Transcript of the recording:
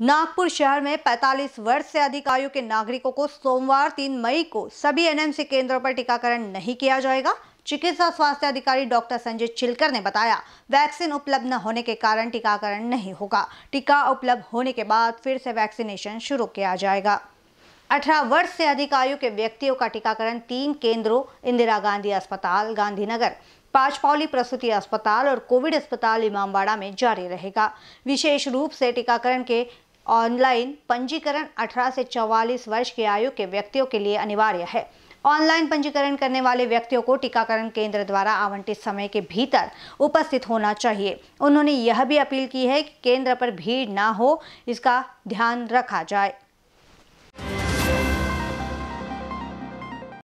नागपुर शहर में 45 वर्ष से अधिक आयु के नागरिकों को सोमवार 3 मई को सभी एनएमसी केंद्रों पर टीकाकरण नहीं किया जाएगा चिकित्सा स्वास्थ्य अधिकारी डॉक्टर संजय चिलकर ने बताया वैक्सीन उपलब्ध न होने के कारण टीकाकरण नहीं होगा टीका उपलब्ध होने के बाद फिर से वैक्सीनेशन शुरू किया जाएगा 18 वर्ष से अधिक आयु के व्यक्तियों का टीकाकरण तीन केंद्रों इंदिरा गांधी अस्पताल गांधीनगर पाचपावली प्रसूति अस्पताल और कोविड अस्पताल इमामबाड़ा में जारी रहेगा विशेष रूप से टीकाकरण के ऑनलाइन पंजीकरण 18 से 44 वर्ष की आयु के व्यक्तियों के लिए अनिवार्य है ऑनलाइन पंजीकरण करने वाले व्यक्तियों को टीकाकरण केंद्र द्वारा आवंटित समय के भीतर उपस्थित होना चाहिए उन्होंने यह भी अपील की है कि केंद्र पर भीड़ ना हो इसका ध्यान रखा जाए